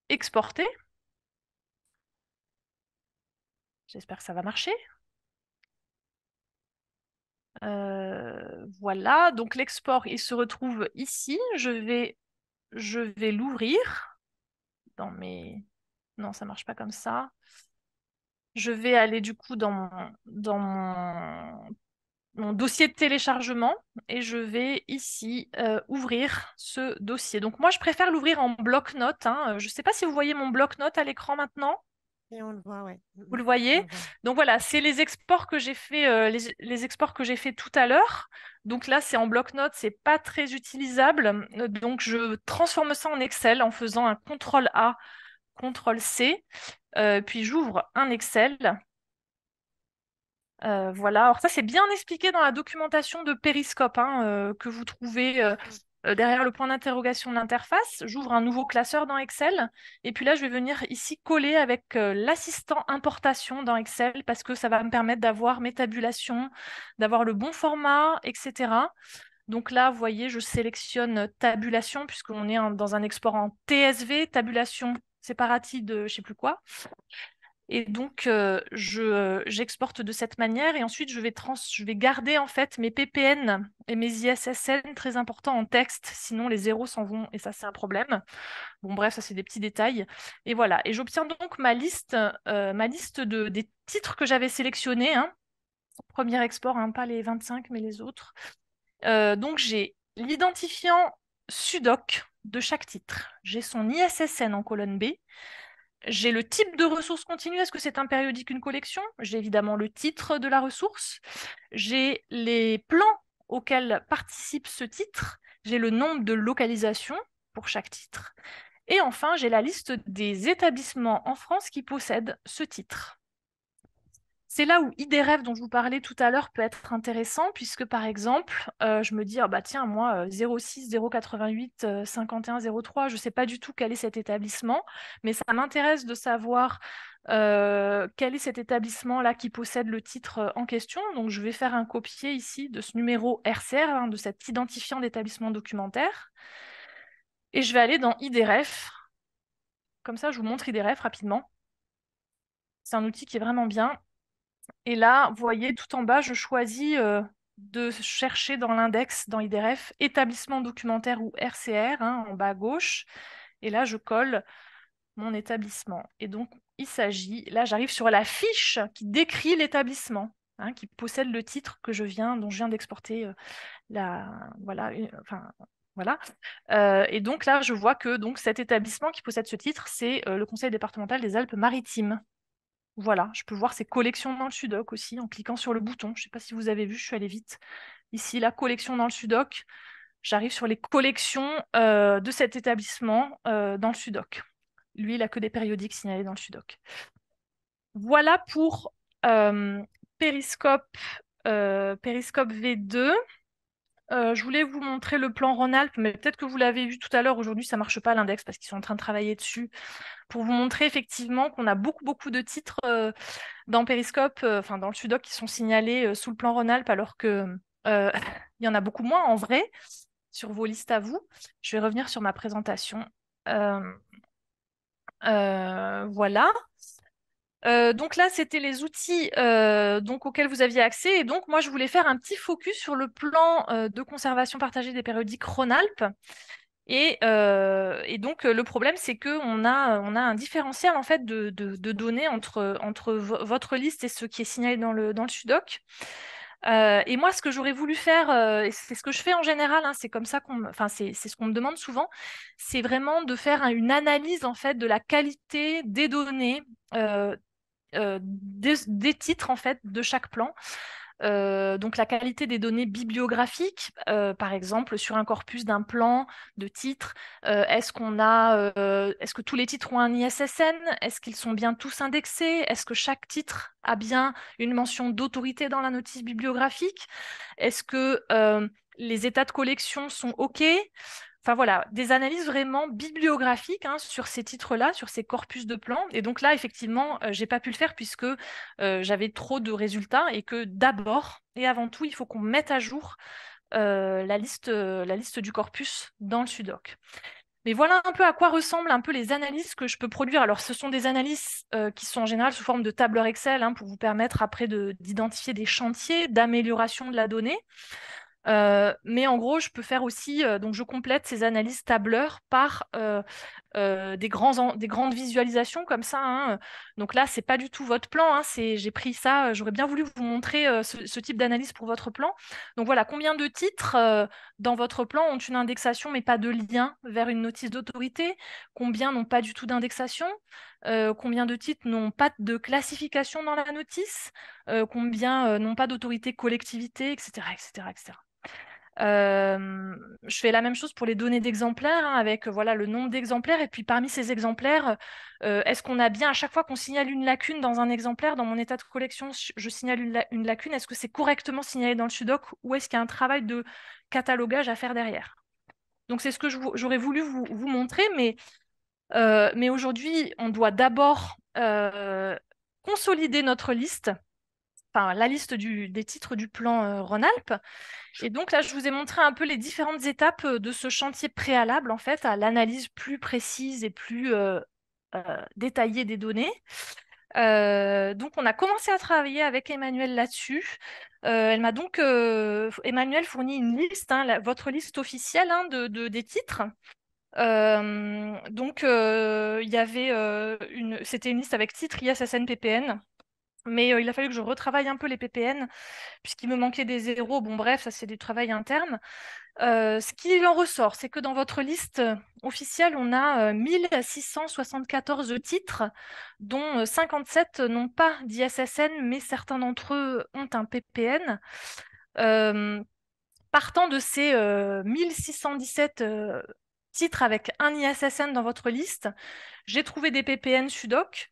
exporter. J'espère que ça va marcher. voilà, donc l'export, il se retrouve ici. Je vais je vais l'ouvrir dans mes... Non, ça marche pas comme ça. Je vais aller du coup dans mon, mon, dossier de téléchargement et je vais ici euh, ouvrir ce dossier. Donc moi, je préfère l'ouvrir en bloc-notes. Hein. Euh, je ne sais pas si vous voyez mon bloc-notes à l'écran maintenant. Vous le voyez. Donc voilà, c'est les exports que j'ai fait, euh, les, exports que j'ai fait tout à l'heure. Donc là, c'est en bloc-notes, c'est pas très utilisable. Euh, donc je transforme ça en Excel en faisant un CTRL A, CTRL C, euh, puis j'ouvre un Excel. voilà, alors ça c'est bien expliqué dans la documentation de Periscope hein, que vous trouvez euh, derrière le point d'interrogation de l'interface, j'ouvre un nouveau classeur dans Excel. Et puis là, je vais venir ici coller avec euh, l'assistant importation dans Excel parce que ça va me permettre d'avoir mes tabulations, d'avoir le bon format, etc. Donc là, vous voyez, je sélectionne tabulation puisqu'on est dans un export en TSV, tabulation séparati de je sais plus quoi. Et donc, euh, je, euh, j'exporte de cette manière. Et ensuite, je vais, je vais garder en fait mes PPN et mes ISSN très importants en texte. Sinon, les zéros s'en vont et ça, c'est un problème. Bon, bref, ça, c'est des petits détails. Et voilà. Et j'obtiens donc ma liste, euh, ma liste de, des titres que j'avais sélectionnés. Hein. Premier export, hein, pas les 25, mais les autres. donc j'ai l'identifiant sudoc de chaque titre. J'ai son ISSN en colonne B j'ai le type de ressource continue, est-ce que c'est un périodique, une collection J'ai évidemment le titre de la ressource, j'ai les plans auxquels participe ce titre, j'ai le nombre de localisations pour chaque titre, et enfin j'ai la liste des établissements en France qui possèdent ce titre c'est là où IDRF dont je vous parlais tout à l'heure peut être intéressant, puisque par exemple, euh, je me dis, ah, bah tiens, moi, 06, 088, 51, 03, je ne sais pas du tout quel est cet établissement, mais ça m'intéresse de savoir euh, quel est cet établissement-là qui possède le titre euh, en question. Donc je vais faire un copier ici de ce numéro RCR, hein, de cet identifiant d'établissement documentaire, et je vais aller dans IDRF. Comme ça, je vous montre IDRF rapidement. C'est un outil qui est vraiment bien. Et là, vous voyez tout en bas, je choisis euh, de chercher dans l'index, dans IDRF, établissement documentaire ou RCR, hein, en bas à gauche. Et là, je colle mon établissement. Et donc, il s'agit, là, j'arrive sur la fiche qui décrit l'établissement. Hein, qui possède le titre que je viens, dont je viens d'exporter euh, la, voilà, enfin, voilà. Euh, et donc là, je vois que donc cet établissement qui possède ce titre, c'est le Conseil départemental des Alpes-Maritimes. Voilà, je peux voir ces collections dans le Sudoc aussi en cliquant sur le bouton. Je ne sais pas si vous avez vu, je suis allée vite. Ici, la collection dans le Sudoc. J'arrive sur les collections euh, de cet établissement euh, dans le Sudoc. Lui, il n'a que des périodiques signalés dans le Sudoc. Voilà pour euh, Periscope euh, V2. Euh, je voulais vous montrer le plan Rhône-Alpes, mais peut-être que vous l'avez vu tout à l'heure. Aujourd'hui, ça ne marche pas l'index parce qu'ils sont en train de travailler dessus pour vous montrer effectivement qu'on a beaucoup, beaucoup de titres euh, dans Périscope, euh, enfin dans le Sudoc, qui sont signalés sous le plan Rhône-Alpes, alors qu'il [LAUGHS] y en a beaucoup moins en vrai sur vos listes à vous. Je vais revenir sur ma présentation. voilà. Euh, donc là, c'était les outils euh, donc, auxquels vous aviez accès. Et donc, moi, je voulais faire un petit focus sur le plan euh, de conservation partagée des périodiques Rhône-Alpes. Et, donc, le problème, c'est qu'on a, on a un différentiel en fait, de, données entre, entre votre liste et ce qui est signalé dans le, dans le SUDOC. et moi, ce que j'aurais voulu faire, et c'est ce que je fais en général, hein, c'est comme ça qu'on, enfin c'est ce qu'on me demande souvent, c'est vraiment de faire une analyse en fait de la qualité des données euh, des, titres en fait de chaque plan. Euh, donc la qualité des données bibliographiques, euh, par exemple sur un corpus d'un plan de titres, est-ce qu'on a, est-ce que tous les titres ont un ISSN, est-ce qu'ils sont bien tous indexés, est-ce que chaque titre a bien une mention d'autorité dans la notice bibliographique, est-ce que les états de collection sont OK Enfin voilà, des analyses vraiment bibliographiques hein, sur ces titres-là, sur ces corpus de plans. Et donc là, effectivement, je euh, j'ai pas pu le faire puisque euh, j'avais trop de résultats et que d'abord et avant tout, il faut qu'on mette à jour euh, la, liste, la liste du corpus dans le Sudoc. Mais voilà un peu à quoi ressemblent un peu les analyses que je peux produire. Alors, ce sont des analyses qui sont en général sous forme de tableur Excel hein, pour vous permettre après d'identifier des chantiers d'amélioration de la donnée. Euh, mais en gros, je peux faire aussi, euh, donc je complète ces analyses tableurs par euh, des, grands des grandes visualisations comme ça. Hein, donc là, c'est pas du tout votre plan. Hein, c'est, j'ai pris ça, j'aurais bien voulu vous montrer ce, ce, type d'analyse pour votre plan. Donc voilà, combien de titres dans votre plan ont une indexation mais pas de lien vers une notice d'autorité Combien n'ont pas du tout d'indexation euh, combien de titres n'ont pas de classification dans la notice, euh, combien euh, n'ont pas d'autorité collectivité, etc. etc., etc. je fais la même chose pour les données d'exemplaires, hein, avec voilà le nombre d'exemplaires. Et puis parmi ces exemplaires, est-ce qu'on a bien à chaque fois qu'on signale une lacune dans un exemplaire, dans mon état de collection, je signale une, lacune, est-ce que c'est correctement signalé dans le SUDOC ou est-ce qu'il y a un travail de catalogage à faire derrière Donc c'est ce que j'aurais voulu vous, montrer, mais euh, mais aujourd'hui, on doit d'abord euh, consolider notre liste, enfin la liste des titres du plan euh, Rhône-Alpes. Et donc là, je vous ai montré un peu les différentes étapes de ce chantier préalable, en fait, à l'analyse plus précise et plus détaillée des données. donc, on a commencé à travailler avec Emmanuel là-dessus. elle m'a donc, Emmanuel, fourni une liste, hein, votre liste officielle hein, de, des titres donc, il y avait une, c'était une liste avec titre ISSN PPN. Mais il a fallu que je retravaille un peu les PPN, puisqu'il me manquait des zéros. Bon, bref, ça, c'est du travail interne. ce qui en ressort, c'est que dans votre liste officielle, on a 1674 titres, dont 57 n'ont pas d'ISSN, mais certains d'entre eux ont un PPN. partant de ces 1617 titre avec un ISSN dans votre liste. J'ai trouvé des PPN Sudoc.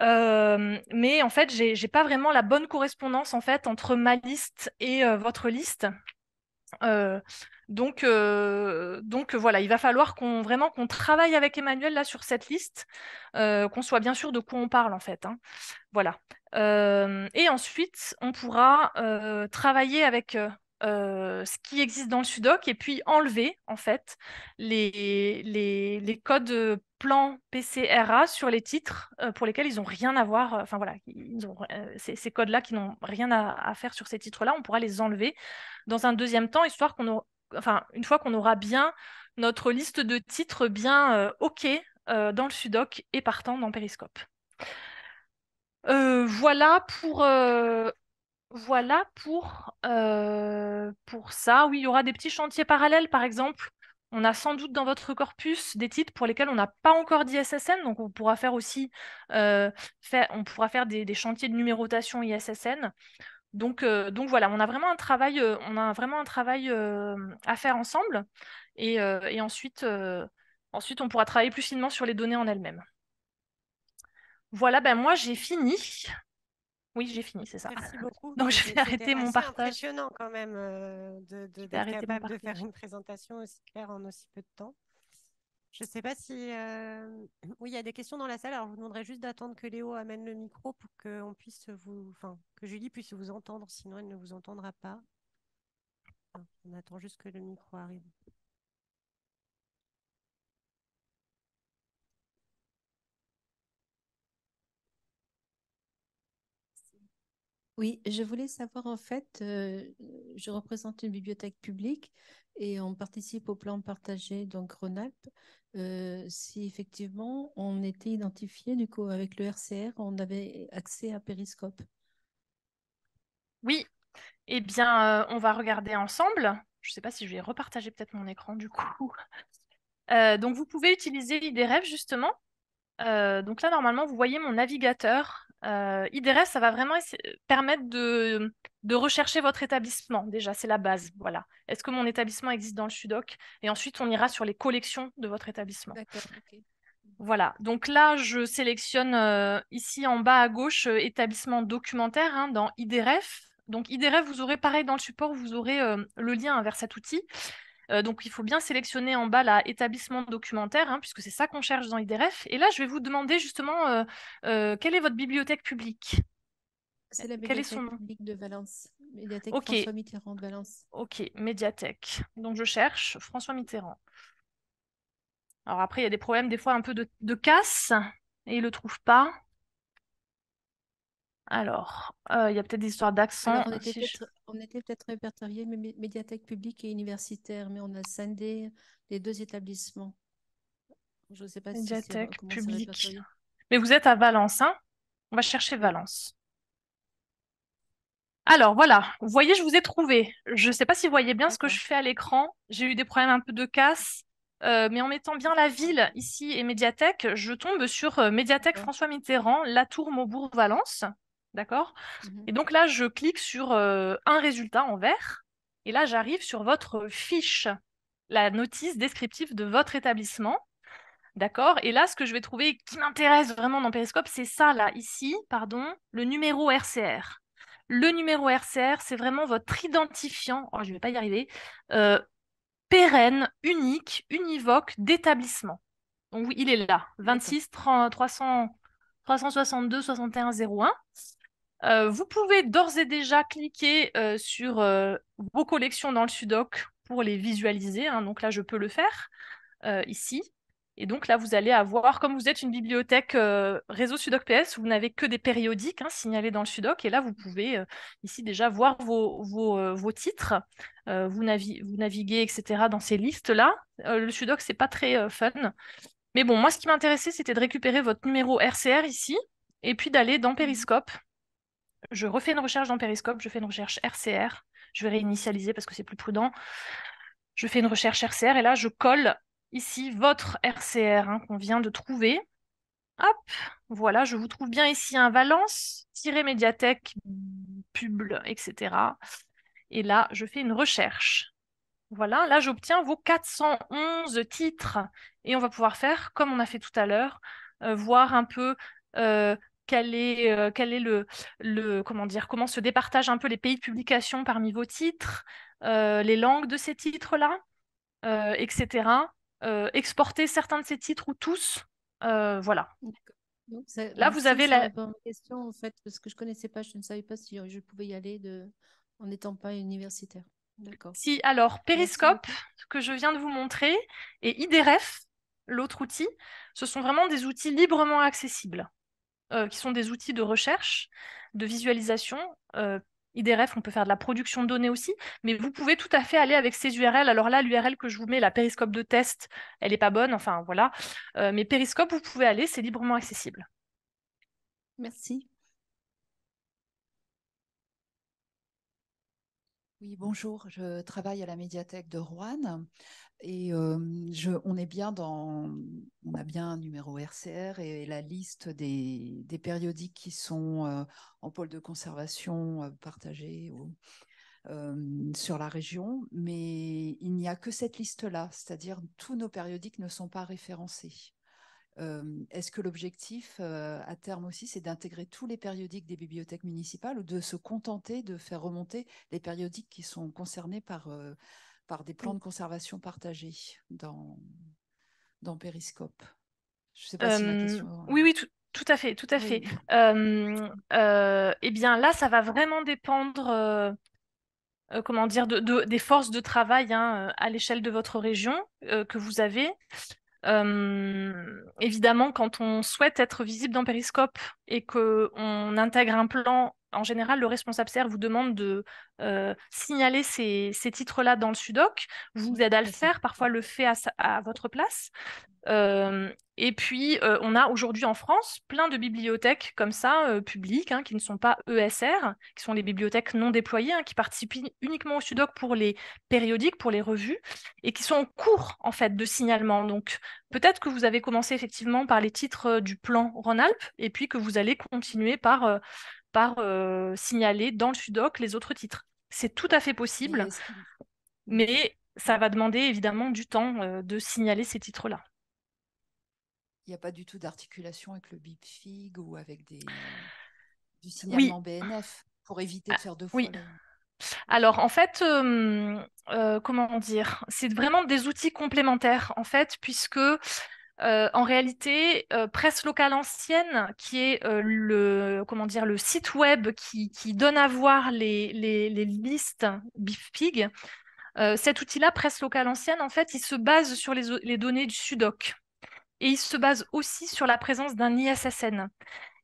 Euh, mais en fait, j'ai pas vraiment la bonne correspondance en fait entre ma liste et euh, votre liste. Euh, donc, donc voilà, il va falloir qu'on vraiment qu'on travaille avec Emmanuel là sur cette liste, qu'on soit bien sûr de quoi on parle en fait. Hein. Voilà. et ensuite, on pourra travailler avec euh, ce qui existe dans le Sudoc et puis enlever en fait les, les, codes plan PCRA sur les titres euh, pour lesquels ils n'ont rien à voir. Enfin voilà, euh, ces, codes-là qui n'ont rien à, faire sur ces titres-là, on pourra les enlever dans un deuxième temps, histoire qu'on enfin une fois qu'on aura bien notre liste de titres bien OK dans le Sudoc et partant dans Periscope. voilà pour voilà euh, pour, ça. Oui, il y aura des petits chantiers parallèles, par exemple. On a sans doute dans votre corpus des titres pour lesquels on n'a pas encore d'ISSN, donc on pourra faire aussi euh, on pourra faire des, chantiers de numérotation ISSN. Donc, euh, donc voilà, on a vraiment un travail, on a vraiment un travail à faire ensemble, et, ensuite, ensuite on pourra travailler plus finement sur les données en elles-mêmes. Voilà, ben moi j'ai fini. Oui, j'ai fini, c'est ça. Merci beaucoup. [LAUGHS] Donc, je vais arrêter mon partage. C'est impressionnant quand même euh, de, de capable de faire une présentation aussi claire en aussi peu de temps. Je ne sais pas si... Euh, [CLEARS THROAT] oui, il y a des questions dans la salle. Alors, je vous demanderai juste d'attendre que Léo amène le micro pour que, puisse vous... enfin, que Julie puisse vous entendre, sinon elle ne vous entendra pas. Ah, on attend juste que le micro arrive. Oui, je voulais savoir en fait, euh, je représente une bibliothèque publique et on participe au plan partagé donc Rhône-Alpes. Euh, si effectivement on était identifié du coup avec le RCR, on avait accès à Périscope. Oui, eh bien euh, on va regarder ensemble. Je ne sais pas si je vais repartager peut-être mon écran du coup. [LAUGHS] donc vous pouvez utiliser l'IDRF, e justement. donc là normalement vous voyez mon navigateur euh, IDRF IDREF, ça va vraiment euh, permettre de, rechercher votre établissement. Déjà, c'est la base. Voilà. Est-ce que mon établissement existe dans le Sudoc Et ensuite, on ira sur les collections de votre établissement. Voilà. Donc là, je sélectionne euh, ici en bas à gauche établissement documentaire hein, dans IDRF Donc IDRF vous aurez pareil dans le support, vous aurez le lien vers cet outil. Euh, donc il faut bien sélectionner en bas l'établissement documentaire, hein, puisque c'est ça qu'on cherche dans IDRF. Et là, je vais vous demander justement euh, euh, quelle est votre bibliothèque publique C'est la bibliothèque publique de Valence, médiathèque François Mitterrand de Valence. Ok, médiathèque. Donc je cherche François Mitterrand. Alors après, il y a des problèmes des fois un peu de, de casse et il le trouve pas. Alors, euh, il y a peut-être des histoires d'accent. On, était peut-être répertoriés, mais médiathèque publique et universitaire, mais on a scindé les deux établissements. Je ne sais pas médiathèque publique. Mais vous êtes à Valence, hein On va chercher Valence. Alors voilà, vous voyez, je vous ai trouvé. Je ne sais pas si vous voyez bien ce que je fais à l'écran. J'ai eu des problèmes un peu de casse. Euh, mais en mettant bien la ville ici et médiathèque, je tombe sur euh, médiathèque François Mitterrand, la tour Maubourg-Valence. D'accord mmh Et donc là, je clique sur euh, un résultat en vert. Et là, j'arrive sur votre fiche, la notice descriptive de votre établissement. D'accord Et là, ce que je vais trouver qui m'intéresse vraiment dans Periscope, c'est ça, là, ici, pardon, le numéro RCR. Le numéro RCR, c'est vraiment votre identifiant, oh, je ne vais pas y arriver, euh, pérenne, unique, univoque d'établissement. Donc, oui, il est là, 26 362 61 euh, vous pouvez d'ores et déjà cliquer euh, sur euh, vos collections dans le Sudoc pour les visualiser. Hein, donc là, je peux le faire ici. Et donc là, vous allez avoir, comme vous êtes une bibliothèque réseau Sudoc PS, vous n'avez que des périodiques hein, signalés dans le Sudoc. Et là, vous pouvez ici déjà voir vos, titres. Vous, naviguez, etc. dans ces listes-là. le Sudoc, c'est pas très fun. Mais bon, moi, ce qui m'intéressait, c'était de récupérer votre numéro RCR ici et puis d'aller dans mmh Periscope je refais une recherche dans Periscope, je fais une recherche RCR, je vais réinitialiser parce que c'est plus prudent. Je fais une recherche RCR et là, je colle ici votre RCR hein, qu'on vient de trouver. Hop, voilà, je vous trouve bien ici un Valence, médiathèque, pub, etc. Et là, je fais une recherche. Voilà, là, j'obtiens vos 411 titres. Et on va pouvoir faire, comme on a fait tout à l'heure, euh, voir un peu euh, est, euh, quel est le, le, comment dire, comment se départagent un peu les pays de publication parmi vos titres, euh, les langues de ces titres-là, euh, etc. exporter certains de ces titres ou tous, voilà. Là, vous avez la... bonne question en fait, parce que je connaissais pas, je ne savais pas si je pouvais y aller de... en n'étant pas universitaire. D'accord. Si, alors Periscope, que je viens de vous montrer, et IDRF, l'autre outil, ce sont vraiment des outils librement accessibles. Euh, qui sont des outils de recherche, de visualisation. Euh, IDRF, on peut faire de la production de données aussi, mais vous pouvez tout à fait aller avec ces URL. Alors là, l'URL que je vous mets, la périscope de test, elle n'est pas bonne, enfin voilà. Euh, mais périscope, vous pouvez aller, c'est librement accessible. Merci. Oui, bonjour, je travaille à la médiathèque de Rouen. Et on est bien dans, on a bien un numéro RCR et, la liste des, périodiques qui sont en pôle de conservation partagé sur la région, mais il n'y a que cette liste-là, c'est-à-dire tous nos périodiques ne sont pas référencés. Est-ce que l'objectif à terme aussi, c'est d'intégrer tous les périodiques des bibliothèques municipales ou de se contenter de faire remonter les périodiques qui sont concernés par par des plans mm. de conservation partagés dans, dans Périscope. Je sais pas Oui, oui, tout, à fait, tout à fait. Euh, eh bien là, ça va vraiment dépendre, euh, euh, comment dire, de, des forces de travail hein, à l'échelle de votre région que vous avez. évidemment, quand on souhaite être visible dans périscope et qu'on intègre un plan en général, le responsable SER vous demande de euh, signaler ces, titres-là dans le SUDOC, vous mmh, aidez à le faire, parfois le fait à, votre place. Euh, et puis, euh, on a aujourd'hui en France plein de bibliothèques comme ça, publiques, hein, qui ne sont pas ESR, qui sont les bibliothèques non déployées, hein, qui participent uniquement au SUDOC pour les périodiques, pour les revues, et qui sont en cours, en fait, de signalement. Donc, peut-être que vous avez commencé effectivement par les titres du plan Rhône-Alpes, et puis que vous allez continuer par par euh, signaler dans le sudoc les autres titres. C'est tout à fait possible, mais ça va demander évidemment du temps euh, de signaler ces titres-là. Il n'y a pas du tout d'articulation avec le BIPFIG ou avec des, du signalement BNF pour éviter ah, de faire de fois. Oui. Alors en fait, euh, comment dire, c'est vraiment des outils complémentaires en fait, puisque euh, en réalité, euh, Presse Locale Ancienne, qui est euh, le, comment dire, le site web qui, donne à voir les, listes BeefPig, cet outil-là, Presse Locale Ancienne, en fait, il se base sur les, les données du SUDOC. Et il se base aussi sur la présence d'un ISSN.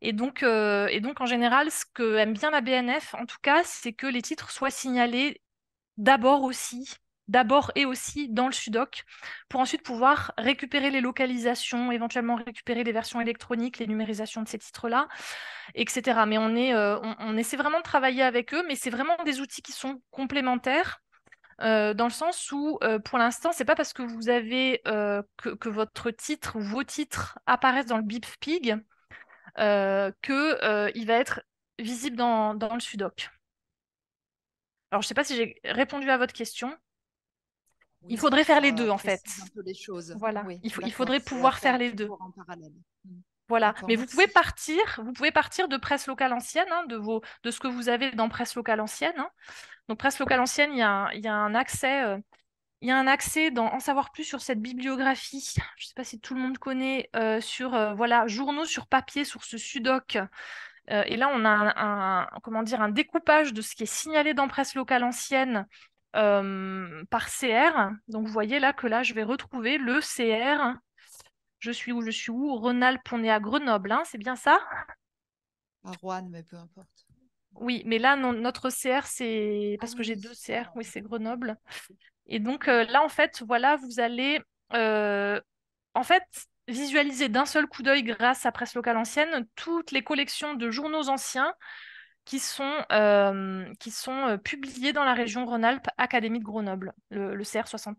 Et donc, et donc, en général, ce que aime bien la BNF, en tout cas, c'est que les titres soient signalés d'abord aussi d'abord et aussi dans le Sudoc, pour ensuite pouvoir récupérer les localisations, éventuellement récupérer les versions électroniques, les numérisations de ces titres-là, etc. Mais on, est, euh, on, essaie vraiment de travailler avec eux, mais c'est vraiment des outils qui sont complémentaires. Euh, dans le sens où, euh, pour l'instant, c'est pas parce que vous avez que, votre titre ou vos titres apparaissent dans le BipFPig qu'il va être visible dans, dans le Sudoc. Alors, je sais pas si j'ai répondu à votre question il faudrait faire les deux, en fait. Voilà. il, faudrait pouvoir faire, les deux. En mm. Voilà, mais vous pouvez partir, vous pouvez partir de presse locale ancienne, hein, de, vos, de ce que vous avez dans presse locale ancienne. Hein. Donc presse locale ancienne, il y a, y a, un accès, euh, il y a un accès dans en savoir plus sur cette bibliographie. Je ne sais pas si tout le monde connaît euh, sur euh, voilà journaux sur papier, sur ce Sudoc. et là, on a un, comment dire un découpage de ce qui est signalé dans presse locale ancienne euh, par CR. Donc vous voyez là que là, je vais retrouver le CR. Je suis où Je suis où rhône on est à Grenoble, hein, c'est bien ça À Rouen, mais peu importe. Oui, mais là, notre CR, c'est. Ah parce que j'ai deux CR, oui, c'est Grenoble. Et donc euh, là, en fait, voilà, vous allez. Euh, en fait, visualiser d'un seul coup d'œil grâce à Presse Locale Ancienne toutes les collections de journaux anciens qui sont, euh, qui sont euh, publiés dans la région Rhône-Alpes Académie de Grenoble, le, CR69.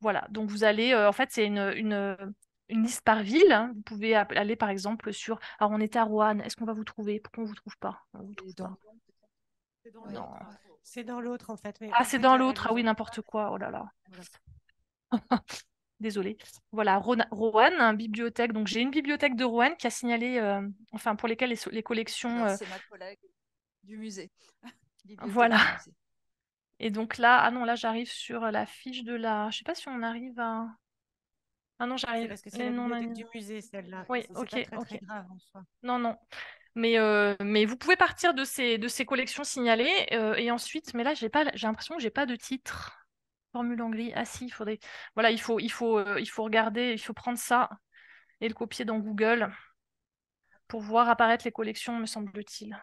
Voilà, donc vous allez, euh, en fait, c'est une, une, liste par ville. Hein. Vous pouvez aller par exemple sur, alors ah, on est à Rouen, est-ce qu'on va vous trouver Pourquoi on ne vous trouve pas hein. C'est dans l'autre en fait. ah, c'est dans l'autre, ah oui, n'importe quoi, oh là là. [LAUGHS] désolée. Voilà, Rouen, bibliothèque. Donc j'ai une bibliothèque de Rouen qui a signalé, euh, enfin pour lesquelles les, collections. Euh, c'est ma collègue du musée. [LAUGHS] voilà. Et donc là, ah non, là j'arrive sur la fiche de la. Je sais pas si on arrive à. Ah non, j'arrive. c'est la bibliothèque du musée, celle-là. Oui, ok, grave en soi. Non, non. Mais, euh, mais vous pouvez partir de ces, de ces collections signalées et ensuite, mais là j'ai pas, j'ai l'impression que j'ai pas de titre formule en gris. Ah si, il faudrait. Voilà, il faut, il faut, euh, il faut regarder, il faut prendre ça et le copier dans Google pour voir apparaître les collections, me semble-t-il.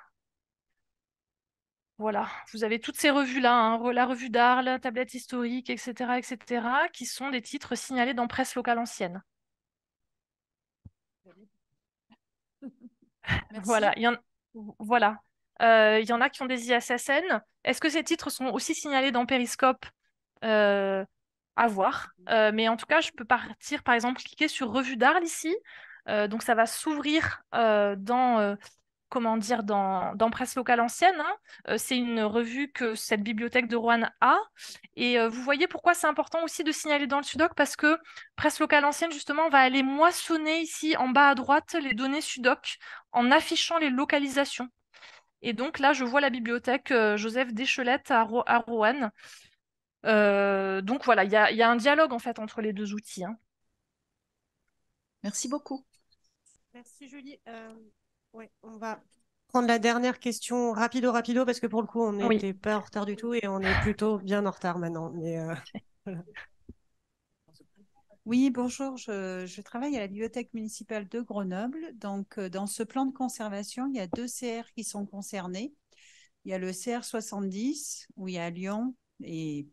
Voilà, vous avez toutes ces revues-là, hein, la revue d'Arles, tablette historique, etc., etc., qui sont des titres signalés dans presse locale ancienne. [LAUGHS] Voilà, il y en, euh, y en a qui ont des ISSN. Est-ce que ces titres sont aussi signalés dans Periscope euh, à voir. Mhm. Euh, mais en tout cas, je peux partir, par exemple, cliquer sur Revue d'Arles ici. Euh, donc, ça va s'ouvrir dans comment dire, dans, dans, Presse Locale Ancienne. Hein. c'est une revue que cette bibliothèque de Rouen a. Et vous voyez pourquoi c'est important aussi de signaler dans le Sudoc, parce que Presse Locale Ancienne, justement, va aller moissonner ici en bas à droite les données Sudoc en affichant les localisations. Et donc là, je vois la bibliothèque Joseph Deschelette à, à Rouen. Euh, donc voilà, il y a, un dialogue en fait entre les deux outils. Hein. Merci beaucoup. Merci Julie. Euh, on va prendre la dernière question rapido rapido parce que pour le coup on n'était pas en retard du tout et on est plutôt bien en retard maintenant. Euh, [LAUGHS] oui, bonjour. Je, je, travaille à la bibliothèque municipale de Grenoble. Donc dans ce plan de conservation, il y a deux CR qui sont concernés. Il y a le CR 70 où il y a Lyon, et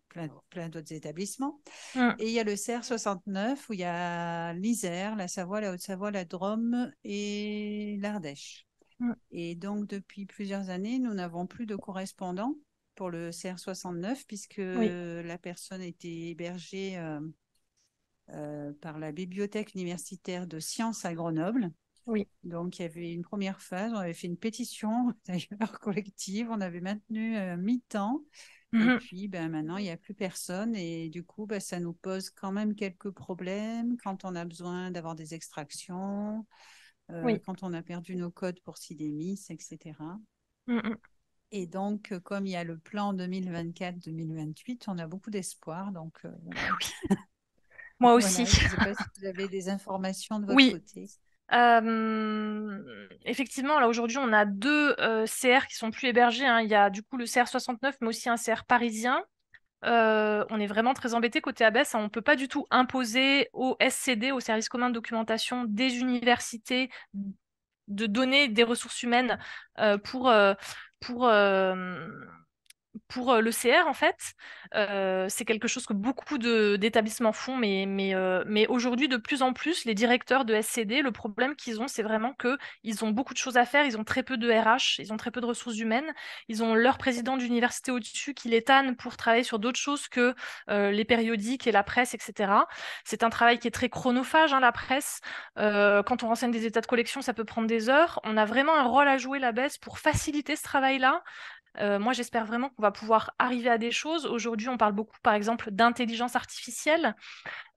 plein, d'autres établissements. Hum. Et il y a le CR69 où il y a l'Isère, la Savoie, la Haute-Savoie, la Drôme et l'Ardèche. Hum. Et donc, depuis plusieurs années, nous n'avons plus de correspondants pour le CR69 puisque la personne était hébergée euh, euh, par la Bibliothèque universitaire de sciences à Grenoble. Oui. Donc, il y avait une première phase. On avait fait une pétition, [LAUGHS] d'ailleurs, collective. On avait maintenu un euh, mi-temps. Et mmh. puis, ben, maintenant, il n'y a plus personne. Et du coup, ben, ça nous pose quand même quelques problèmes quand on a besoin d'avoir des extractions, euh, quand on a perdu nos codes pour Sidémis, etc. Mmh, mmh. Et donc, euh, comme il y a le plan 2024-2028, on a beaucoup d'espoir. Donc, euh, [LAUGHS] Moi [LAUGHS] aussi. je ne sais pas si vous avez des informations de votre côté effectivement, là aujourd'hui, on a deux CR qui sont plus hébergés. Hein. Il y a du coup le CR 69, mais aussi un CR parisien. on est vraiment très embêté côté ABES. Hein. On ne peut pas du tout imposer au SCD, au service commun de documentation des universités, de donner des ressources humaines pour, pour pour le en fait, c'est quelque chose que beaucoup d'établissements font, mais, mais, mais aujourd'hui, de plus en plus, les directeurs de SCD, le problème qu'ils ont, c'est vraiment qu'ils ont beaucoup de choses à faire, ils ont très peu de RH, ils ont très peu de ressources humaines, ils ont leur président d'université au-dessus qui les tanne pour travailler sur d'autres choses que les périodiques et la presse, etc. C'est un travail qui est très chronophage, hein, la presse. quand on renseigne des états de collection, ça peut prendre des heures. On a vraiment un rôle à jouer la baisse pour faciliter ce travail-là, euh, moi, j'espère vraiment qu'on va pouvoir arriver à des choses. Aujourd'hui, on parle beaucoup, par exemple, d'intelligence artificielle.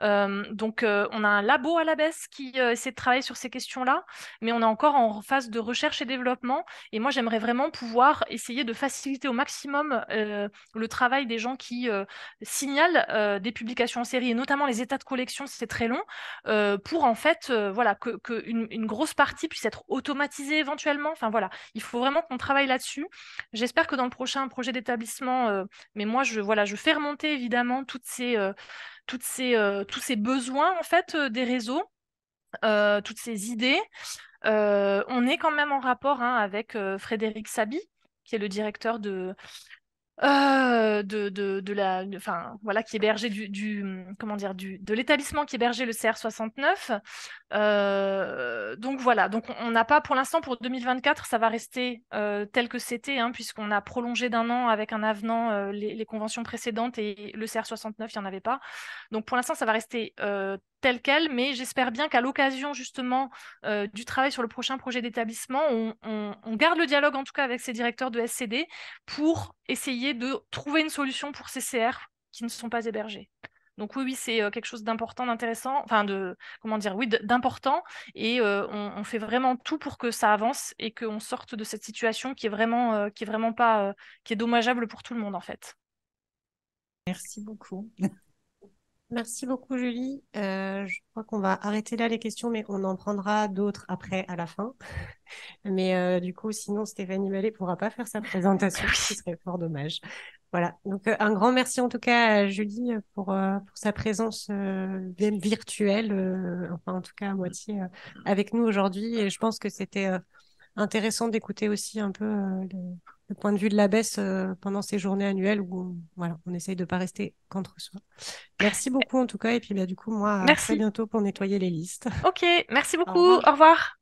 Euh, donc, euh, on a un labo à la baisse qui essaie de travailler sur ces questions-là, mais on est encore en phase de recherche et développement. Et moi, j'aimerais vraiment pouvoir essayer de faciliter au maximum le travail des gens qui signalent des publications en série, et notamment les états de collection, c'est très long, pour en fait, voilà, que, une grosse partie puisse être automatisée éventuellement. Enfin voilà, il faut vraiment qu'on travaille là-dessus. J'espère dans le prochain projet d'établissement, euh, mais moi, je, voilà, je fais remonter évidemment toutes ces, euh, toutes ces, euh, tous ces besoins en fait, des réseaux, toutes ces idées. on est quand même en rapport hein, avec Frédéric Sabi, qui est le directeur de, euh, de, de, de, la, enfin voilà, qui hébergeait du, du, hum, comment dire, du, de l'établissement qui hébergeait le CR69. Euh, donc voilà, donc on n'a pas pour l'instant pour 2024, ça va rester euh, tel que c'était, hein, puisqu'on a prolongé d'un an avec un avenant les, les, conventions précédentes et le CR69, il n'y en avait pas. Donc pour l'instant, ça va rester tel quel, mais j'espère bien qu'à l'occasion justement euh, du travail sur le prochain projet d'établissement, on, garde le dialogue en tout cas avec ces directeurs de SCD pour essayer de trouver une solution pour ces CR qui ne sont pas hébergés. Donc oui, oui, c'est euh, quelque chose d'important, d'intéressant, enfin de comment dire, oui, d'important, et euh, on, fait vraiment tout pour que ça avance et qu'on sorte de cette situation qui est vraiment, qui est vraiment pas, qui est dommageable pour tout le monde en fait. Merci beaucoup. Merci beaucoup, Julie. Euh, je crois qu'on va arrêter là les questions, mais on en prendra d'autres après à la fin. [LAUGHS] Mais euh, du coup, sinon, Stéphanie Mallet ne pourra pas faire sa présentation, [LAUGHS] ce serait fort dommage. Voilà. Donc, euh, un grand merci en tout cas à Julie pour, pour sa présence virtuelle, enfin, en tout cas à moitié avec nous aujourd'hui. Et je pense que c'était intéressant d'écouter aussi un peu le le point de vue de la baisse euh, pendant ces journées annuelles où on, voilà, on essaye de ne pas rester contre soi. Merci beaucoup en tout cas. Et puis bah, du coup, moi, à très bientôt pour nettoyer les listes. Ok, merci beaucoup. Au revoir.